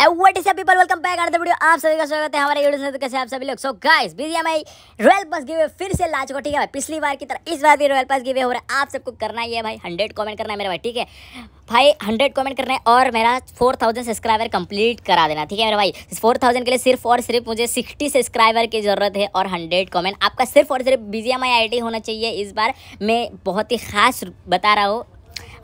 what is people welcome back are the video आप सभी का स्वागत है हमारे यूट्यूब चैनल कैसे आप सभी लोग so guys BGMI royal pass away फिर से ला चुका ठीक है भाई पिछली बार की तरह इस बार भी रॉयल पास गिवे हो रहा है आप सबको करना ही है भाई हंड्रेड कमेंट करना है मेरा भाई ठीक है भाई हंड्रेड कमेंट करना है और मेरा फोर थाउजेंड सब्सक्राइबर कंप्लीट करा देना ठीक है मेरे भाई फोर थाउजेंड के लिए सिर्फ और सिर्फ मुझे सिक्सटी सब्सक्राइबर की ज़रूरत है और हंड्रेड कमेंट आपका सिर्फ और सिर्फ बीजीएमआई आईडी होना चाहिए इस बार मैं बहुत ही खास बता रहा हूँ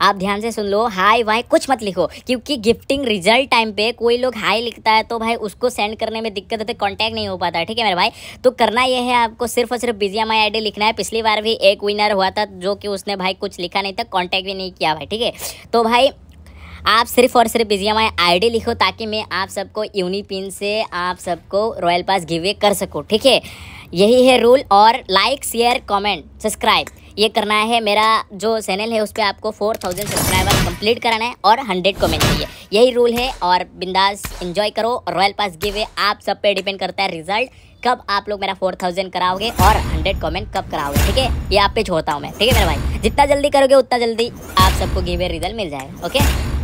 आप ध्यान से सुन लो हाय वाई कुछ मत लिखो क्योंकि गिफ्टिंग रिजल्ट टाइम पे कोई लोग हाई लिखता है तो भाई उसको सेंड करने में दिक्कत होती है कॉन्टैक्ट तो नहीं हो पाता है ठीक है मेरे भाई तो करना यह है आपको सिर्फ और सिर्फ बिजी एम आई लिखना है पिछली बार भी एक विनर हुआ था जो कि उसने भाई कुछ लिखा नहीं था कॉन्टैक्ट भी नहीं किया भाई ठीक है तो भाई आप सिर्फ और सिर्फ बिजी हमारे आई लिखो ताकि मैं आप सबको यूनिपिन से आप सबको रॉयल पास गिवे कर सकूँ ठीक है यही है रूल और लाइक शेयर कमेंट सब्सक्राइब ये करना है मेरा जो चैनल है उस पर आपको फोर थाउजेंड सब्सक्राइबर कंप्लीट कराना है और हंड्रेड कमेंट चाहिए यही रूल है और बिंदास इंजॉय करो रॉयल पास है आप सब पे डिपेंड करता है रिजल्ट कब आप लोग मेरा फोर थाउजेंड कराओगे और हंड्रेड कमेंट कब कराओगे ठीक है ये आप पे छोड़ता हूँ मैं ठीक है मेरा भाई जितना जल्दी करोगे उतना जल्दी आप सबको गिवे रिजल्ट मिल जाएगा ओके